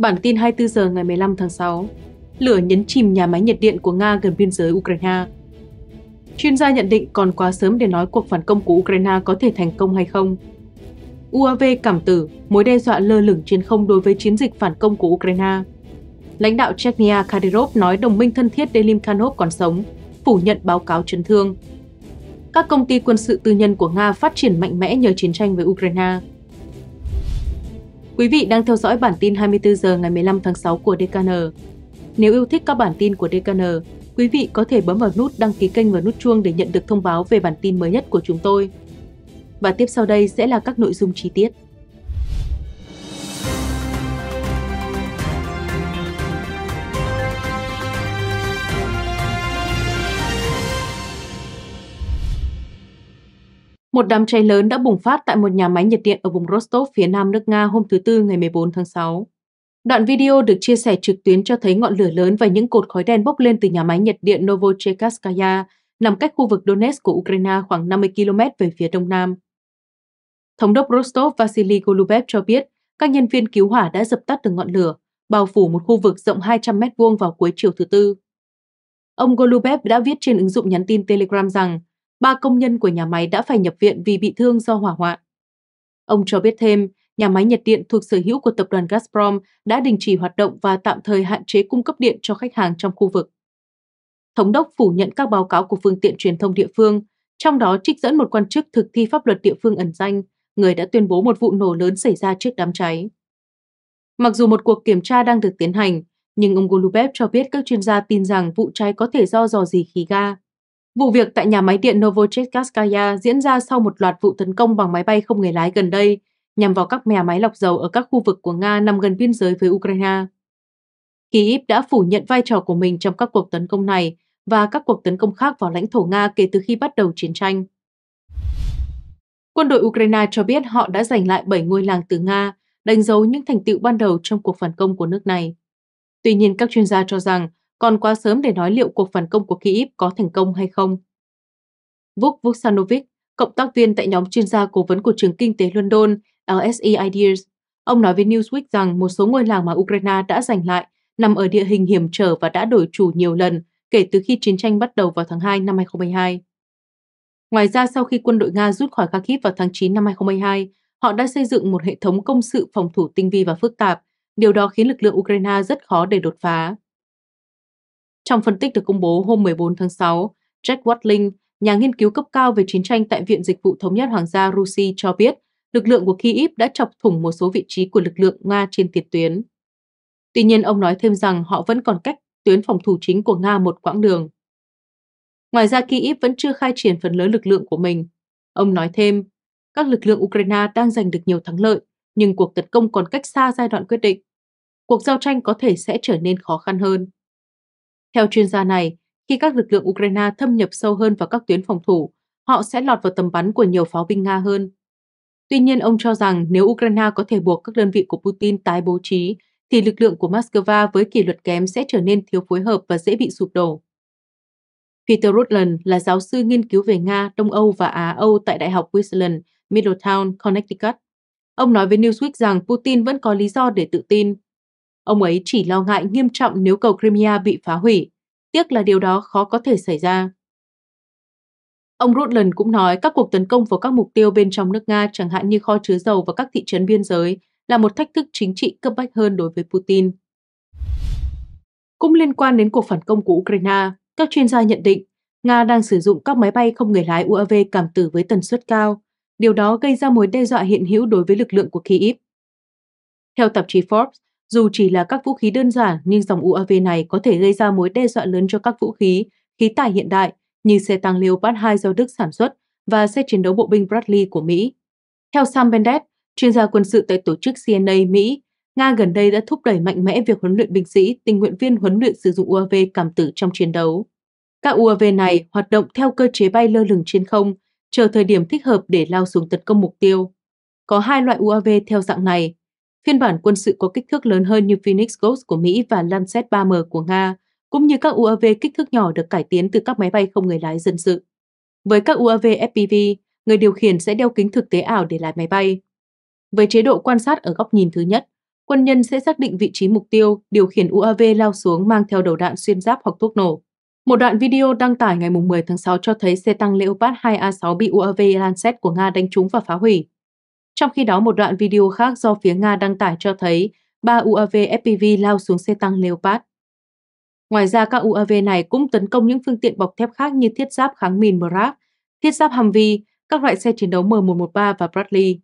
Bản tin 24 giờ ngày 15 tháng 6 Lửa nhấn chìm nhà máy nhiệt điện của Nga gần biên giới Ukraine Chuyên gia nhận định còn quá sớm để nói cuộc phản công của Ukraine có thể thành công hay không. UAV cảm tử mối đe dọa lơ lửng trên không đối với chiến dịch phản công của Ukraine. Lãnh đạo Chechnya Kadyrov nói đồng minh thân thiết Delim Kanov còn sống, phủ nhận báo cáo chấn thương. Các công ty quân sự tư nhân của Nga phát triển mạnh mẽ nhờ chiến tranh với Ukraine. Quý vị đang theo dõi bản tin 24 giờ ngày 15 tháng 6 của DKN. Nếu yêu thích các bản tin của DKN, quý vị có thể bấm vào nút đăng ký kênh và nút chuông để nhận được thông báo về bản tin mới nhất của chúng tôi. Và tiếp sau đây sẽ là các nội dung chi tiết. Một đám cháy lớn đã bùng phát tại một nhà máy nhiệt điện ở vùng Rostov phía nam nước Nga hôm thứ Tư ngày 14 tháng 6. Đoạn video được chia sẻ trực tuyến cho thấy ngọn lửa lớn và những cột khói đen bốc lên từ nhà máy nhiệt điện Novocherkaskaya, nằm cách khu vực Donetsk của Ukraine khoảng 50 km về phía đông nam. Thống đốc Rostov Vasily Golubev cho biết, các nhân viên cứu hỏa đã dập tắt được ngọn lửa, bao phủ một khu vực rộng 200 m vuông vào cuối chiều thứ Tư. Ông Golubev đã viết trên ứng dụng nhắn tin Telegram rằng ba công nhân của nhà máy đã phải nhập viện vì bị thương do hỏa hoạn. Ông cho biết thêm, nhà máy nhiệt điện thuộc sở hữu của tập đoàn Gazprom đã đình chỉ hoạt động và tạm thời hạn chế cung cấp điện cho khách hàng trong khu vực. Thống đốc phủ nhận các báo cáo của phương tiện truyền thông địa phương, trong đó trích dẫn một quan chức thực thi pháp luật địa phương ẩn danh, người đã tuyên bố một vụ nổ lớn xảy ra trước đám cháy. Mặc dù một cuộc kiểm tra đang được tiến hành, nhưng ông Golubev cho biết các chuyên gia tin rằng vụ cháy có thể do dò dỉ khí ga. Vụ việc tại nhà máy điện Novocherkaskaya diễn ra sau một loạt vụ tấn công bằng máy bay không người lái gần đây, nhằm vào các nhà máy lọc dầu ở các khu vực của Nga nằm gần biên giới với Ukraine. Kyiv đã phủ nhận vai trò của mình trong các cuộc tấn công này và các cuộc tấn công khác vào lãnh thổ Nga kể từ khi bắt đầu chiến tranh. Quân đội Ukraine cho biết họ đã giành lại 7 ngôi làng từ Nga, đánh dấu những thành tựu ban đầu trong cuộc phản công của nước này. Tuy nhiên, các chuyên gia cho rằng còn quá sớm để nói liệu cuộc phản công của Kyiv có thành công hay không. Vuk Vuksanovic, cộng tác viên tại nhóm chuyên gia cố vấn của trường kinh tế London, LSE Ideas, ông nói với Newsweek rằng một số ngôi làng mà Ukraine đã giành lại nằm ở địa hình hiểm trở và đã đổi chủ nhiều lần kể từ khi chiến tranh bắt đầu vào tháng 2 năm 2022. Ngoài ra, sau khi quân đội Nga rút khỏi Kharkiv vào tháng 9 năm 2022, họ đã xây dựng một hệ thống công sự phòng thủ tinh vi và phức tạp, điều đó khiến lực lượng Ukraine rất khó để đột phá. Trong phân tích được công bố hôm 14 tháng 6, Jack Watling, nhà nghiên cứu cấp cao về chiến tranh tại Viện Dịch vụ Thống nhất Hoàng gia Rusi cho biết, lực lượng của Kyiv đã chọc thủng một số vị trí của lực lượng Nga trên tiền tuyến. Tuy nhiên, ông nói thêm rằng họ vẫn còn cách tuyến phòng thủ chính của Nga một quãng đường. Ngoài ra, Kyiv vẫn chưa khai triển phần lớn lực lượng của mình. Ông nói thêm, các lực lượng Ukraine đang giành được nhiều thắng lợi, nhưng cuộc tấn công còn cách xa giai đoạn quyết định. Cuộc giao tranh có thể sẽ trở nên khó khăn hơn. Theo chuyên gia này, khi các lực lượng Ukraine thâm nhập sâu hơn vào các tuyến phòng thủ, họ sẽ lọt vào tầm bắn của nhiều pháo binh Nga hơn. Tuy nhiên, ông cho rằng nếu Ukraine có thể buộc các đơn vị của Putin tái bố trí, thì lực lượng của Moscow với kỷ luật kém sẽ trở nên thiếu phối hợp và dễ bị sụp đổ. Peter Rutland là giáo sư nghiên cứu về Nga, Đông Âu và Á-Âu tại Đại học Wesleyan, Middletown, Connecticut. Ông nói với Newsweek rằng Putin vẫn có lý do để tự tin Ông ấy chỉ lo ngại nghiêm trọng nếu cầu Crimea bị phá hủy. Tiếc là điều đó khó có thể xảy ra. Ông Rutland cũng nói các cuộc tấn công vào các mục tiêu bên trong nước Nga chẳng hạn như kho chứa dầu và các thị trấn biên giới là một thách thức chính trị cấp bách hơn đối với Putin. Cũng liên quan đến cuộc phản công của Ukraine, các chuyên gia nhận định Nga đang sử dụng các máy bay không người lái UAV cảm tử với tần suất cao. Điều đó gây ra mối đe dọa hiện hữu đối với lực lượng của Kyiv. Theo tạp chí Forbes, dù chỉ là các vũ khí đơn giản nhưng dòng UAV này có thể gây ra mối đe dọa lớn cho các vũ khí, khí tài hiện đại như xe tăng Leopard 2 do Đức sản xuất và xe chiến đấu bộ binh Bradley của Mỹ. Theo Sam Bendett, chuyên gia quân sự tại tổ chức CNA Mỹ, Nga gần đây đã thúc đẩy mạnh mẽ việc huấn luyện binh sĩ, tình nguyện viên huấn luyện sử dụng UAV cảm tử trong chiến đấu. Các UAV này hoạt động theo cơ chế bay lơ lửng trên không, chờ thời điểm thích hợp để lao xuống tấn công mục tiêu. Có hai loại UAV theo dạng này, Phiên bản quân sự có kích thước lớn hơn như Phoenix Ghost của Mỹ và Lancet 3M của Nga, cũng như các UAV kích thước nhỏ được cải tiến từ các máy bay không người lái dân sự. Với các UAV FPV, người điều khiển sẽ đeo kính thực tế ảo để lái máy bay. Với chế độ quan sát ở góc nhìn thứ nhất, quân nhân sẽ xác định vị trí mục tiêu, điều khiển UAV lao xuống mang theo đầu đạn xuyên giáp hoặc thuốc nổ. Một đoạn video đăng tải ngày 10 tháng 6 cho thấy xe tăng Leopard 2A6 bị UAV Lancet của Nga đánh trúng và phá hủy. Trong khi đó, một đoạn video khác do phía Nga đăng tải cho thấy ba UAV FPV lao xuống xe tăng Leopard. Ngoài ra, các UAV này cũng tấn công những phương tiện bọc thép khác như thiết giáp kháng mìn Brab, thiết giáp Humvee, các loại xe chiến đấu M113 và Bradley.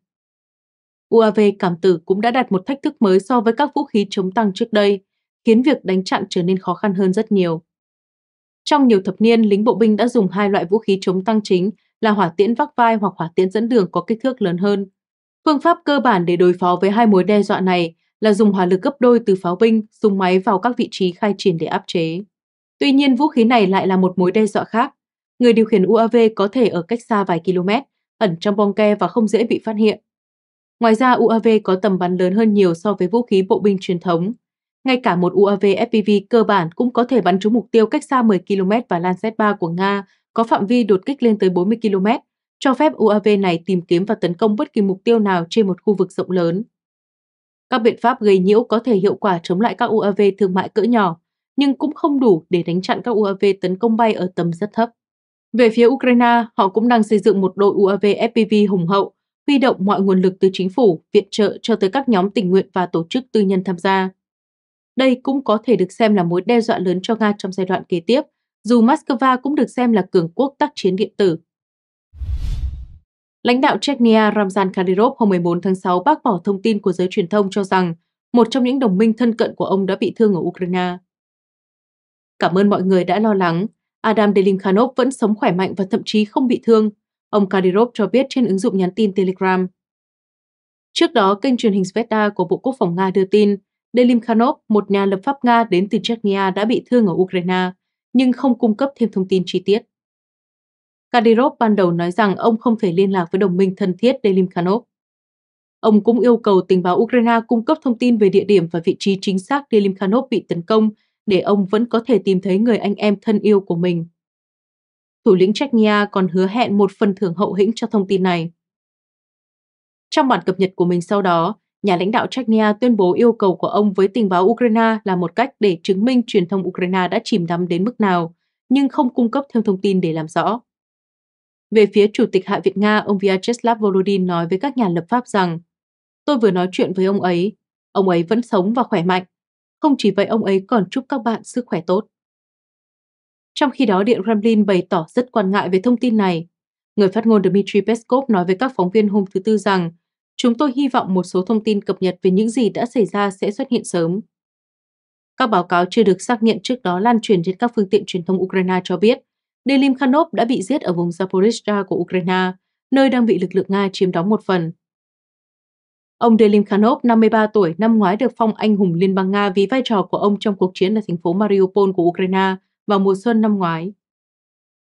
UAV cảm tử cũng đã đặt một thách thức mới so với các vũ khí chống tăng trước đây, khiến việc đánh chặn trở nên khó khăn hơn rất nhiều. Trong nhiều thập niên, lính bộ binh đã dùng hai loại vũ khí chống tăng chính là hỏa tiễn vác vai hoặc hỏa tiễn dẫn đường có kích thước lớn hơn, Phương pháp cơ bản để đối phó với hai mối đe dọa này là dùng hỏa lực gấp đôi từ pháo binh, súng máy vào các vị trí khai triển để áp chế. Tuy nhiên, vũ khí này lại là một mối đe dọa khác. Người điều khiển UAV có thể ở cách xa vài km, ẩn trong bong ke và không dễ bị phát hiện. Ngoài ra, UAV có tầm bắn lớn hơn nhiều so với vũ khí bộ binh truyền thống. Ngay cả một UAV FPV cơ bản cũng có thể bắn trúng mục tiêu cách xa 10 km và Lancet 3 của Nga có phạm vi đột kích lên tới 40 km, cho phép UAV này tìm kiếm và tấn công bất kỳ mục tiêu nào trên một khu vực rộng lớn. Các biện pháp gây nhiễu có thể hiệu quả chống lại các UAV thương mại cỡ nhỏ, nhưng cũng không đủ để đánh chặn các UAV tấn công bay ở tầm rất thấp. Về phía Ukraine, họ cũng đang xây dựng một đội UAV FPV hùng hậu, huy động mọi nguồn lực từ chính phủ, viện trợ cho tới các nhóm tình nguyện và tổ chức tư nhân tham gia. Đây cũng có thể được xem là mối đe dọa lớn cho Nga trong giai đoạn kế tiếp, dù Moscow cũng được xem là cường quốc tác chiến điện tử Lãnh đạo Chechnya Ramzan Kadyrov hôm 14 tháng 6 bác bỏ thông tin của giới truyền thông cho rằng một trong những đồng minh thân cận của ông đã bị thương ở Ukraine. Cảm ơn mọi người đã lo lắng. Adam Delinkhanov vẫn sống khỏe mạnh và thậm chí không bị thương, ông Kadyrov cho biết trên ứng dụng nhắn tin Telegram. Trước đó, kênh truyền hình Sveta của Bộ Quốc phòng Nga đưa tin, Delinkhanov, một nhà lập pháp Nga đến từ Chechnya đã bị thương ở Ukraine, nhưng không cung cấp thêm thông tin chi tiết. Kadyrov ban đầu nói rằng ông không thể liên lạc với đồng minh thân thiết Delimkhanov. Ông cũng yêu cầu tình báo Ukraine cung cấp thông tin về địa điểm và vị trí chính xác Delimkhanov bị tấn công để ông vẫn có thể tìm thấy người anh em thân yêu của mình. Thủ lĩnh Chechnya còn hứa hẹn một phần thưởng hậu hĩnh cho thông tin này. Trong bản cập nhật của mình sau đó, nhà lãnh đạo Chechnya tuyên bố yêu cầu của ông với tình báo Ukraine là một cách để chứng minh truyền thông Ukraine đã chìm đắm đến mức nào, nhưng không cung cấp thêm thông tin để làm rõ. Về phía Chủ tịch Hạ viện Nga, ông Vyacheslav Volodin nói với các nhà lập pháp rằng Tôi vừa nói chuyện với ông ấy, ông ấy vẫn sống và khỏe mạnh. Không chỉ vậy ông ấy còn chúc các bạn sức khỏe tốt. Trong khi đó, Điện Kremlin bày tỏ rất quan ngại về thông tin này. Người phát ngôn Dmitry Peskov nói với các phóng viên hôm thứ Tư rằng chúng tôi hy vọng một số thông tin cập nhật về những gì đã xảy ra sẽ xuất hiện sớm. Các báo cáo chưa được xác nhận trước đó lan truyền trên các phương tiện truyền thông Ukraine cho biết Delim Khanov đã bị giết ở vùng Zaporizhia của Ukraine, nơi đang bị lực lượng Nga chiếm đóng một phần. Ông Delim Khanov, 53 tuổi, năm ngoái được phong anh hùng Liên bang Nga vì vai trò của ông trong cuộc chiến ở thành phố Mariupol của Ukraine vào mùa xuân năm ngoái.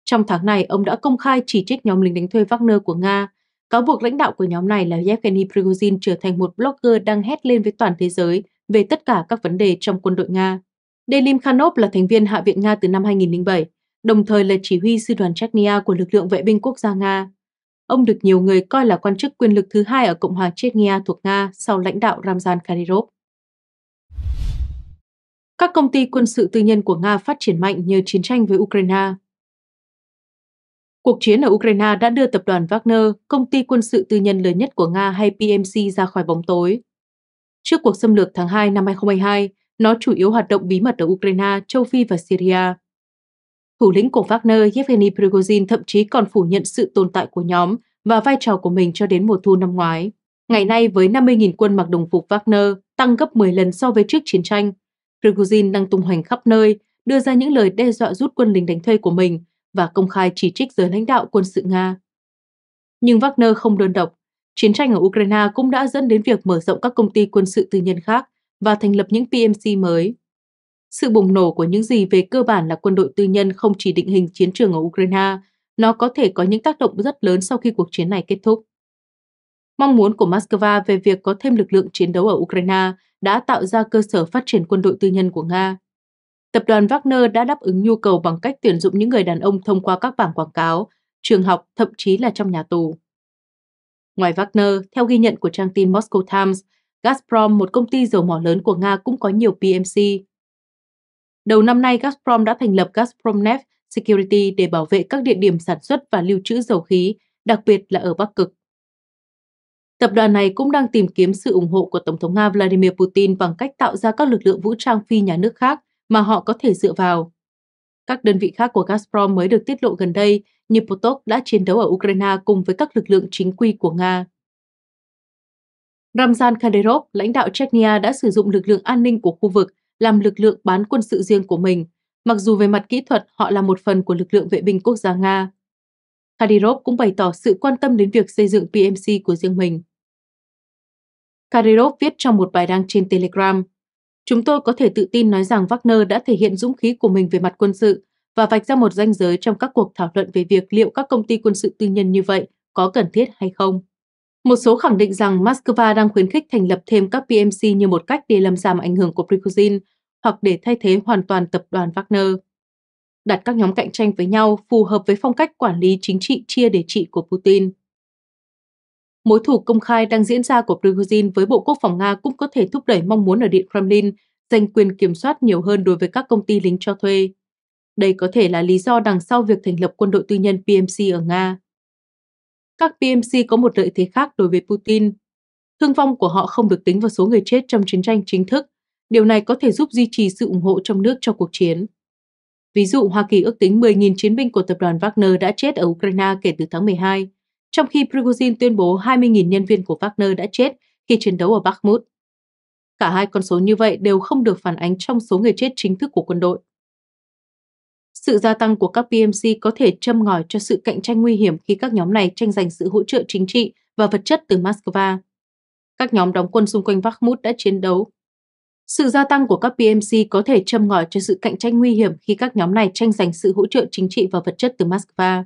Trong tháng này, ông đã công khai chỉ trích nhóm lính đánh thuê Wagner của Nga, cáo buộc lãnh đạo của nhóm này là Yevgeny Prigozhin trở thành một blogger đang hét lên với toàn thế giới về tất cả các vấn đề trong quân đội Nga. Delim Khanov là thành viên Hạ viện Nga từ năm 2007, đồng thời là chỉ huy sư đoàn Chechnya của lực lượng vệ binh quốc gia Nga. Ông được nhiều người coi là quan chức quyền lực thứ hai ở Cộng hòa Chechnya thuộc Nga sau lãnh đạo Ramzan Kadyrov. Các công ty quân sự tư nhân của Nga phát triển mạnh nhờ chiến tranh với Ukraine. Cuộc chiến ở Ukraine đã đưa tập đoàn Wagner, công ty quân sự tư nhân lớn nhất của Nga hay PMC ra khỏi bóng tối. Trước cuộc xâm lược tháng 2 năm 2022, nó chủ yếu hoạt động bí mật ở Ukraine, châu Phi và Syria. Thủ lĩnh của Wagner Yevgeny Prigozhin thậm chí còn phủ nhận sự tồn tại của nhóm và vai trò của mình cho đến mùa thu năm ngoái. Ngày nay với 50.000 quân mặc đồng phục Wagner tăng gấp 10 lần so với trước chiến tranh, Prigozhin đang tung hoành khắp nơi, đưa ra những lời đe dọa rút quân lính đánh thuê của mình và công khai chỉ trích giới lãnh đạo quân sự Nga. Nhưng Wagner không đơn độc. Chiến tranh ở Ukraine cũng đã dẫn đến việc mở rộng các công ty quân sự tư nhân khác và thành lập những PMC mới. Sự bùng nổ của những gì về cơ bản là quân đội tư nhân không chỉ định hình chiến trường ở Ukraine, nó có thể có những tác động rất lớn sau khi cuộc chiến này kết thúc. Mong muốn của Moscow về việc có thêm lực lượng chiến đấu ở Ukraine đã tạo ra cơ sở phát triển quân đội tư nhân của Nga. Tập đoàn Wagner đã đáp ứng nhu cầu bằng cách tuyển dụng những người đàn ông thông qua các bảng quảng cáo, trường học, thậm chí là trong nhà tù. Ngoài Wagner, theo ghi nhận của trang tin Moscow Times, Gazprom, một công ty dầu mỏ lớn của Nga cũng có nhiều PMC. Đầu năm nay, Gazprom đã thành lập Gazpromnet Security để bảo vệ các địa điểm sản xuất và lưu trữ dầu khí, đặc biệt là ở Bắc Cực. Tập đoàn này cũng đang tìm kiếm sự ủng hộ của Tổng thống Nga Vladimir Putin bằng cách tạo ra các lực lượng vũ trang phi nhà nước khác mà họ có thể dựa vào. Các đơn vị khác của Gazprom mới được tiết lộ gần đây như Potok đã chiến đấu ở Ukraine cùng với các lực lượng chính quy của Nga. Ramzan Kadyrov, lãnh đạo Chechnya đã sử dụng lực lượng an ninh của khu vực làm lực lượng bán quân sự riêng của mình, mặc dù về mặt kỹ thuật họ là một phần của lực lượng vệ binh quốc gia Nga. Kadyrov cũng bày tỏ sự quan tâm đến việc xây dựng PMC của riêng mình. Kadyrov viết trong một bài đăng trên Telegram, Chúng tôi có thể tự tin nói rằng Wagner đã thể hiện dũng khí của mình về mặt quân sự và vạch ra một ranh giới trong các cuộc thảo luận về việc liệu các công ty quân sự tư nhân như vậy có cần thiết hay không. Một số khẳng định rằng Moscow đang khuyến khích thành lập thêm các PMC như một cách để làm giảm ảnh hưởng của Prigozhin hoặc để thay thế hoàn toàn tập đoàn Wagner. Đặt các nhóm cạnh tranh với nhau phù hợp với phong cách quản lý chính trị chia để trị của Putin. Mối thù công khai đang diễn ra của Prigozhin với Bộ Quốc phòng Nga cũng có thể thúc đẩy mong muốn ở Điện Kremlin giành quyền kiểm soát nhiều hơn đối với các công ty lính cho thuê. Đây có thể là lý do đằng sau việc thành lập quân đội tư nhân PMC ở Nga các PMC có một lợi thế khác đối với Putin. Thương vong của họ không được tính vào số người chết trong chiến tranh chính thức. Điều này có thể giúp duy trì sự ủng hộ trong nước cho cuộc chiến. Ví dụ, Hoa Kỳ ước tính 10.000 chiến binh của tập đoàn Wagner đã chết ở Ukraine kể từ tháng 12, trong khi Prigozhin tuyên bố 20.000 nhân viên của Wagner đã chết khi chiến đấu ở Bakhmut. Cả hai con số như vậy đều không được phản ánh trong số người chết chính thức của quân đội. Sự gia tăng của các PMC có thể châm ngòi cho sự cạnh tranh nguy hiểm khi các nhóm này tranh giành sự hỗ trợ chính trị và vật chất từ Moscow. Các nhóm đóng quân xung quanh Bakhmut đã chiến đấu. Sự gia tăng của các PMC có thể châm ngòi cho sự cạnh tranh nguy hiểm khi các nhóm này tranh giành sự hỗ trợ chính trị và vật chất từ Moscow.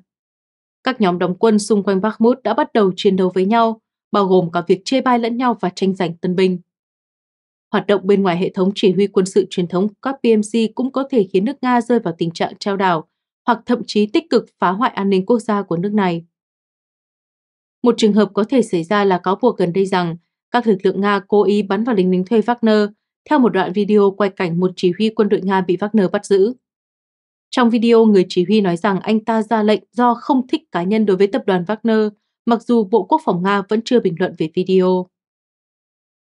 Các nhóm đóng quân xung quanh Bakhmut đã bắt đầu chiến đấu với nhau, bao gồm cả việc chê bai lẫn nhau và tranh giành tân binh. Hoạt động bên ngoài hệ thống chỉ huy quân sự truyền thống của các PMC cũng có thể khiến nước Nga rơi vào tình trạng trao đảo hoặc thậm chí tích cực phá hoại an ninh quốc gia của nước này. Một trường hợp có thể xảy ra là cáo buộc gần đây rằng các lực lượng Nga cố ý bắn vào lính lính thuê Wagner theo một đoạn video quay cảnh một chỉ huy quân đội Nga bị Wagner bắt giữ. Trong video, người chỉ huy nói rằng anh ta ra lệnh do không thích cá nhân đối với tập đoàn Wagner, mặc dù Bộ Quốc phòng Nga vẫn chưa bình luận về video.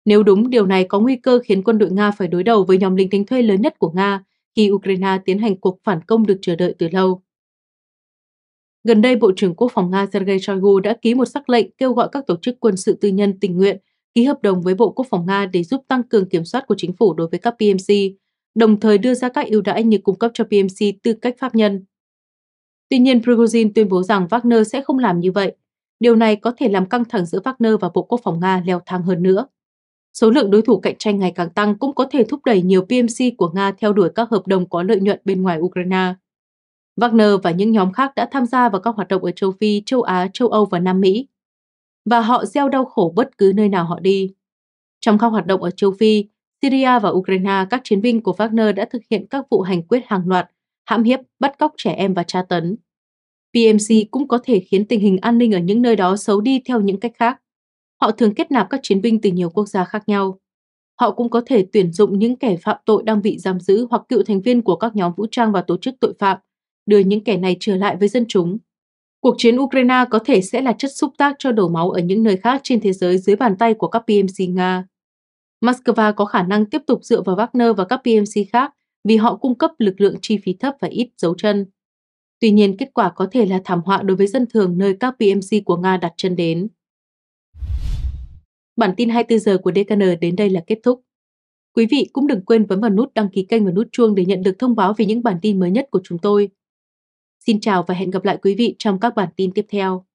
Nếu đúng, điều này có nguy cơ khiến quân đội Nga phải đối đầu với nhóm lính đánh thuê lớn nhất của Nga khi Ukraine tiến hành cuộc phản công được chờ đợi từ lâu. Gần đây, Bộ trưởng Quốc phòng Nga Sergei Shoigu đã ký một sắc lệnh kêu gọi các tổ chức quân sự tư nhân tình nguyện ký hợp đồng với Bộ Quốc phòng Nga để giúp tăng cường kiểm soát của chính phủ đối với các PMC, đồng thời đưa ra các ưu đãi như cung cấp cho PMC tư cách pháp nhân. Tuy nhiên, Prigozhin tuyên bố rằng Wagner sẽ không làm như vậy. Điều này có thể làm căng thẳng giữa Wagner và Bộ Quốc phòng Nga leo thang hơn nữa. Số lượng đối thủ cạnh tranh ngày càng tăng cũng có thể thúc đẩy nhiều PMC của Nga theo đuổi các hợp đồng có lợi nhuận bên ngoài Ukraine. Wagner và những nhóm khác đã tham gia vào các hoạt động ở châu Phi, châu Á, châu Âu và Nam Mỹ. Và họ gieo đau khổ bất cứ nơi nào họ đi. Trong các hoạt động ở châu Phi, Syria và Ukraine, các chiến binh của Wagner đã thực hiện các vụ hành quyết hàng loạt, hãm hiếp, bắt cóc trẻ em và tra tấn. PMC cũng có thể khiến tình hình an ninh ở những nơi đó xấu đi theo những cách khác. Họ thường kết nạp các chiến binh từ nhiều quốc gia khác nhau. Họ cũng có thể tuyển dụng những kẻ phạm tội đang bị giam giữ hoặc cựu thành viên của các nhóm vũ trang và tổ chức tội phạm, đưa những kẻ này trở lại với dân chúng. Cuộc chiến Ukraine có thể sẽ là chất xúc tác cho đổ máu ở những nơi khác trên thế giới dưới bàn tay của các PMC Nga. Moscow có khả năng tiếp tục dựa vào Wagner và các PMC khác vì họ cung cấp lực lượng chi phí thấp và ít dấu chân. Tuy nhiên, kết quả có thể là thảm họa đối với dân thường nơi các PMC của Nga đặt chân đến. Bản tin 24 giờ của DKN đến đây là kết thúc. Quý vị cũng đừng quên bấm vào nút đăng ký kênh và nút chuông để nhận được thông báo về những bản tin mới nhất của chúng tôi. Xin chào và hẹn gặp lại quý vị trong các bản tin tiếp theo.